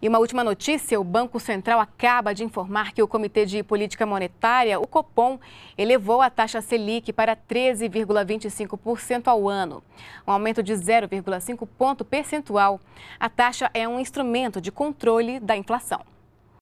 E uma última notícia: o Banco Central acaba de informar que o Comitê de Política Monetária, o COPOM, elevou a taxa Selic para 13,25% ao ano, um aumento de 0,5 ponto percentual. A taxa é um instrumento de controle da inflação.